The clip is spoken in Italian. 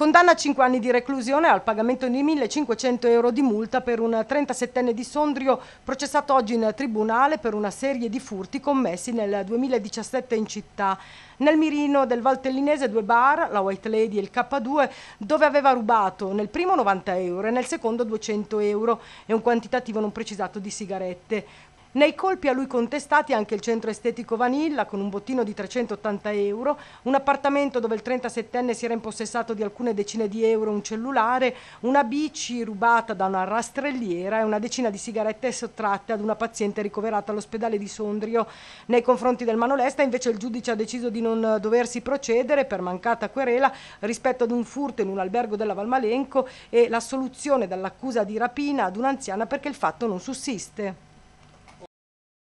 Condanna a 5 anni di reclusione al pagamento di 1.500 euro di multa per un 37enne di Sondrio processato oggi in tribunale per una serie di furti commessi nel 2017 in città. Nel mirino del Valtellinese due bar, la White Lady e il K2, dove aveva rubato nel primo 90 euro e nel secondo 200 euro e un quantitativo non precisato di sigarette. Nei colpi a lui contestati anche il centro estetico Vanilla con un bottino di 380 euro, un appartamento dove il 37enne si era impossessato di alcune decine di euro un cellulare, una bici rubata da una rastrelliera e una decina di sigarette sottratte ad una paziente ricoverata all'ospedale di Sondrio. Nei confronti del Manolesta invece il giudice ha deciso di non doversi procedere per mancata querela rispetto ad un furto in un albergo della Valmalenco e l'assoluzione dall'accusa di rapina ad un'anziana perché il fatto non sussiste.